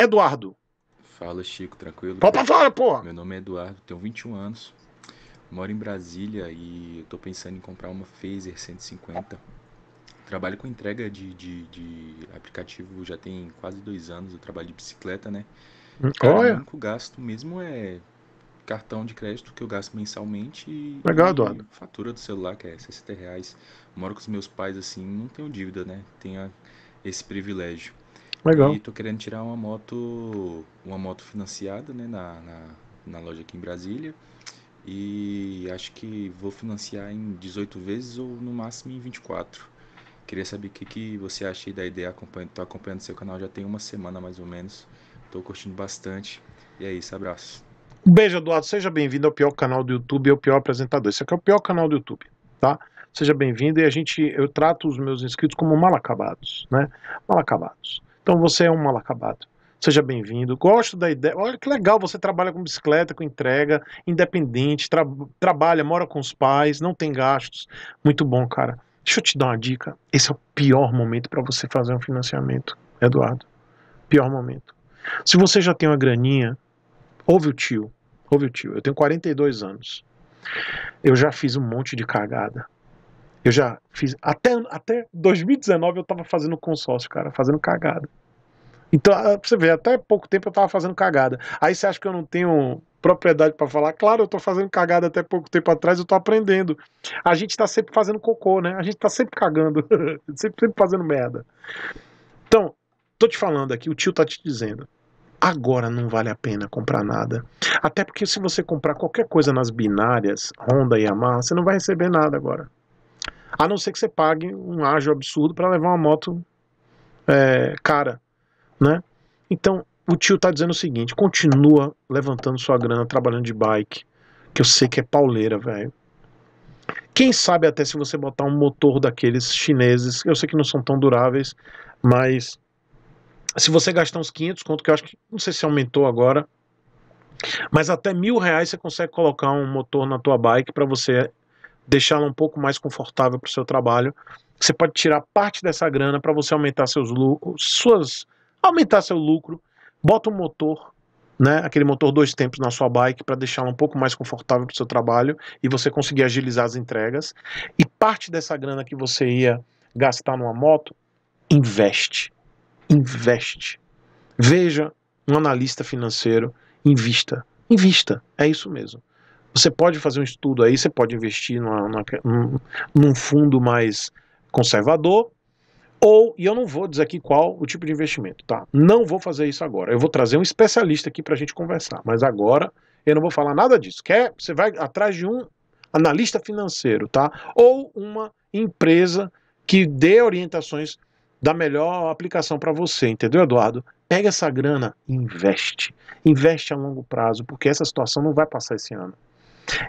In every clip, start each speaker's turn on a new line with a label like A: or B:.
A: Eduardo. Fala, Chico, tranquilo? Pode falar, porra! Meu nome é Eduardo, tenho 21 anos, moro em Brasília e tô pensando em comprar uma Phaser 150. Trabalho com entrega de, de, de aplicativo já tem quase dois anos, eu trabalho de bicicleta, né? Cara, hum, então, Olha. O único gasto mesmo é cartão de crédito que eu gasto mensalmente e, Legal, Eduardo. E fatura do celular, que é 60 reais. Moro com os meus pais, assim, não tenho dívida, né? Tenho esse privilégio. Legal. E tô querendo tirar uma moto, uma moto financiada, né, na, na, na loja aqui em Brasília. E acho que vou financiar em 18 vezes ou no máximo em 24. Queria saber o que, que você acha aí da ideia. Acompanho, tô acompanhando seu canal já tem uma semana mais ou menos. Tô curtindo bastante. E é isso, abraço.
B: Beijo, Eduardo. Seja bem-vindo ao pior canal do YouTube e ao pior apresentador. Esse aqui é o pior canal do YouTube, tá? Seja bem-vindo e a gente, eu trato os meus inscritos como mal acabados, né? Mal acabados. Então você é um mal acabado. Seja bem-vindo. Gosto da ideia. Olha que legal, você trabalha com bicicleta, com entrega, independente, tra trabalha, mora com os pais, não tem gastos. Muito bom, cara. Deixa eu te dar uma dica. Esse é o pior momento para você fazer um financiamento, Eduardo. Pior momento. Se você já tem uma graninha, ouve o tio. Ouve o tio. Eu tenho 42 anos. Eu já fiz um monte de cagada. Eu já fiz. Até, até 2019 eu tava fazendo consórcio, cara, fazendo cagada. Então, ah, pra você ver, até pouco tempo eu tava fazendo cagada. Aí você acha que eu não tenho propriedade para falar? Claro, eu tô fazendo cagada até pouco tempo atrás, eu tô aprendendo. A gente tá sempre fazendo cocô, né? A gente tá sempre cagando, sempre, sempre fazendo merda. Então, tô te falando aqui, o tio tá te dizendo. Agora não vale a pena comprar nada. Até porque se você comprar qualquer coisa nas binárias, Honda e Yamaha, você não vai receber nada agora. A não ser que você pague um ágio absurdo para levar uma moto é, cara. Né? Então, o tio está dizendo o seguinte: continua levantando sua grana, trabalhando de bike, que eu sei que é pauleira, velho. Quem sabe até se você botar um motor daqueles chineses, eu sei que não são tão duráveis, mas se você gastar uns 500 conto, que eu acho que não sei se aumentou agora, mas até mil reais você consegue colocar um motor na tua bike para você deixá-la um pouco mais confortável para o seu trabalho. Você pode tirar parte dessa grana para você aumentar seus lucros, suas aumentar seu lucro, bota um motor, né, aquele motor dois tempos na sua bike para deixá-la um pouco mais confortável para o seu trabalho e você conseguir agilizar as entregas. E parte dessa grana que você ia gastar numa moto, investe. Investe. Veja um analista financeiro, invista. Invista, é isso mesmo. Você pode fazer um estudo aí, você pode investir numa, numa, num, num fundo mais conservador, ou, e eu não vou dizer aqui qual o tipo de investimento, tá? Não vou fazer isso agora. Eu vou trazer um especialista aqui para a gente conversar, mas agora eu não vou falar nada disso. Quer? Você vai atrás de um analista financeiro, tá? Ou uma empresa que dê orientações da melhor aplicação para você, entendeu, Eduardo? Pega essa grana e investe. Investe a longo prazo, porque essa situação não vai passar esse ano.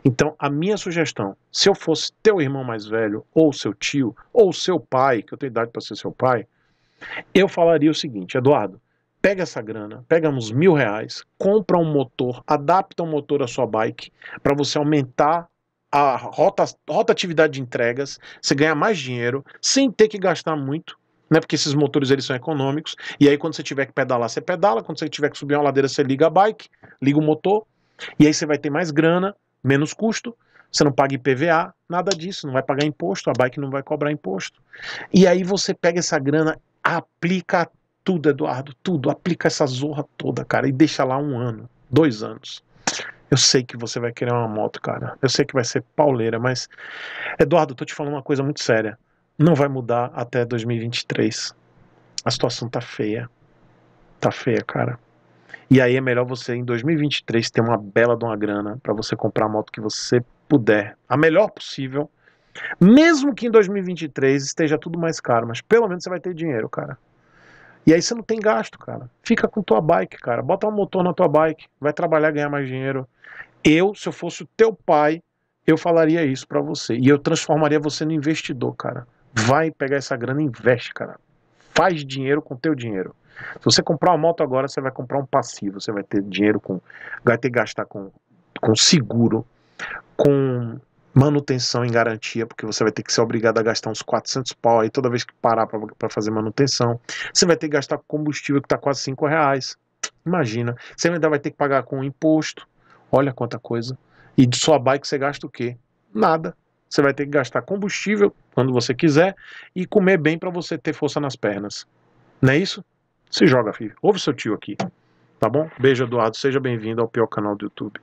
B: Então, a minha sugestão, se eu fosse teu irmão mais velho, ou seu tio, ou seu pai, que eu tenho idade para ser seu pai, eu falaria o seguinte, Eduardo, pega essa grana, pega uns mil reais, compra um motor, adapta o um motor à sua bike para você aumentar a rota, rotatividade de entregas, você ganha mais dinheiro sem ter que gastar muito, né? Porque esses motores eles são econômicos. E aí quando você tiver que pedalar, você pedala. Quando você tiver que subir uma ladeira, você liga a bike, liga o motor. E aí você vai ter mais grana menos custo, você não paga IPVA, nada disso, não vai pagar imposto, a bike não vai cobrar imposto. E aí você pega essa grana, aplica tudo, Eduardo, tudo, aplica essa zorra toda, cara, e deixa lá um ano, dois anos. Eu sei que você vai querer uma moto, cara. Eu sei que vai ser pauleira, mas Eduardo, tô te falando uma coisa muito séria. Não vai mudar até 2023. A situação tá feia. Tá feia, cara. E aí é melhor você, em 2023, ter uma bela de uma grana para você comprar a moto que você puder, a melhor possível. Mesmo que em 2023 esteja tudo mais caro, mas pelo menos você vai ter dinheiro, cara. E aí você não tem gasto, cara. Fica com tua bike, cara. Bota um motor na tua bike, vai trabalhar, ganhar mais dinheiro. Eu, se eu fosse o teu pai, eu falaria isso para você. E eu transformaria você no investidor, cara. Vai pegar essa grana e investe, cara. Faz dinheiro com teu dinheiro. Se você comprar uma moto agora, você vai comprar um passivo, você vai ter dinheiro com. Vai ter que gastar com, com seguro, com manutenção em garantia, porque você vai ter que ser obrigado a gastar uns 400 pau aí toda vez que parar para fazer manutenção. Você vai ter que gastar com combustível que está quase 5 reais. Imagina. Você ainda vai ter que pagar com imposto. Olha quanta coisa. E de sua bike você gasta o quê? Nada. Você vai ter que gastar combustível quando você quiser e comer bem para você ter força nas pernas. Não é isso? Se joga, filho. Ouve seu tio aqui. Tá bom? Beijo, Eduardo. Seja bem-vindo ao pior canal do YouTube.